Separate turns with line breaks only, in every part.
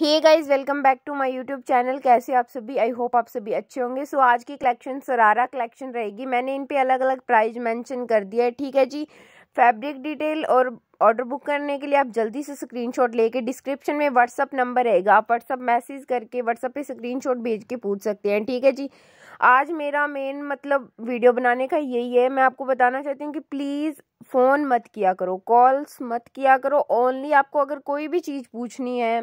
hey guys welcome back to my YouTube channel कैसे आप सभी आई होप आप सभी अच्छे होंगे सो so, आज की कलेक्शन सरारा कलेक्शन रहेगी मैंने इन पे अलग अलग प्राइस मेंशन कर दिया है ठीक है जी फैब्रिक डिटेल और ऑर्डर बुक करने के लिए आप जल्दी से स्क्रीनशॉट लेके डिस्क्रिप्शन में व्हाट्सअप नंबर रहेगा आप व्हाट्सअप मैसेज करके व्हाट्सअप पे शॉट भेज के पूछ सकते हैं ठीक है जी आज मेरा मेन मतलब वीडियो बनाने का यही है मैं आपको बताना चाहती हूँ कि प्लीज़ फ़ोन मत किया करो कॉल्स मत किया करो ओनली आपको अगर कोई भी चीज़ पूछनी है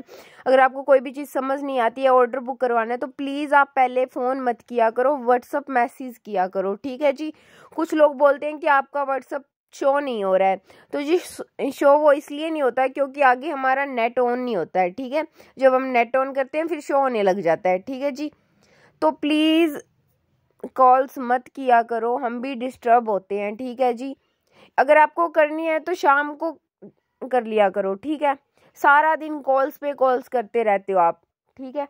अगर आपको कोई भी चीज़ समझ नहीं आती है ऑर्डर बुक करवाना है तो प्लीज़ आप पहले फ़ोन मत किया करो व्हाट्सअप मैसेज किया करो ठीक है जी कुछ लोग बोलते हैं कि आपका व्हाट्सअप शो नहीं हो रहा है तो जी शो वो इसलिए नहीं होता है क्योंकि आगे हमारा नेट ऑन नहीं होता है ठीक है जब हम नेट ऑन करते हैं फिर शो होने लग जाता है ठीक है जी तो प्लीज़ कॉल्स मत किया करो हम भी डिस्टर्ब होते हैं ठीक है जी अगर आपको करनी है तो शाम को कर लिया करो ठीक है सारा दिन कॉल्स पे कॉल्स करते रहते हो आप ठीक है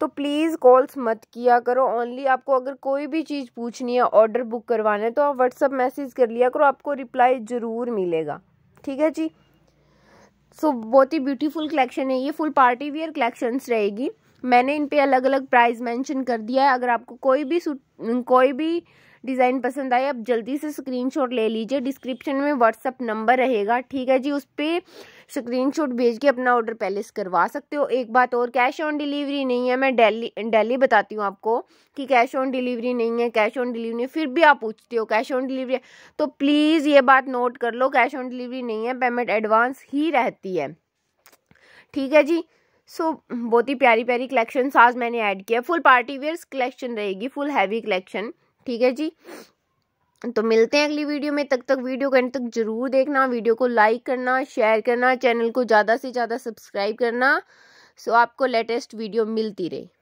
तो प्लीज़ कॉल्स मत किया करो ओनली आपको अगर कोई भी चीज़ पूछनी है ऑर्डर बुक करवाना है तो आप व्हाट्सअप मैसेज कर लिया करो आपको रिप्लाई ज़रूर मिलेगा ठीक है जी सो so, बहुत ही ब्यूटीफुल कलेक्शन है ये फुल पार्टी वियर कलेक्शंस रहेगी मैंने इन पे अलग अलग प्राइस मेंशन कर दिया है अगर आपको कोई भी कोई भी डिज़ाइन पसंद आए आप जल्दी से स्क्रीनशॉट ले लीजिए डिस्क्रिप्शन में व्हाट्सअप नंबर रहेगा ठीक है जी उस पर स्क्रीनशॉट भेज के अपना ऑर्डर पहले करवा सकते हो एक बात और कैश ऑन डिलीवरी नहीं है मैं डेली डेली बताती हूँ आपको कि कैश ऑन डिलीवरी नहीं है कैश ऑन डिलीवरी नहीं फिर भी आप पूछते हो कैश ऑन डिलीवरी तो प्लीज़ ये बात नोट कर लो कैश ऑन डिलीवरी नहीं है पेमेंट एडवांस ही रहती है ठीक है जी सो so, बहुत ही प्यारी प्यारी कलेक्शन आज मैंने ऐड किया फुल पार्टी वेयर्स कलेक्शन रहेगी फुल हैवी कलेक्शन ठीक है जी तो मिलते हैं अगली वीडियो में तक तक वीडियो करने तक जरूर देखना वीडियो को लाइक करना शेयर करना चैनल को ज़्यादा से ज़्यादा सब्सक्राइब करना सो so, आपको लेटेस्ट वीडियो मिलती रहे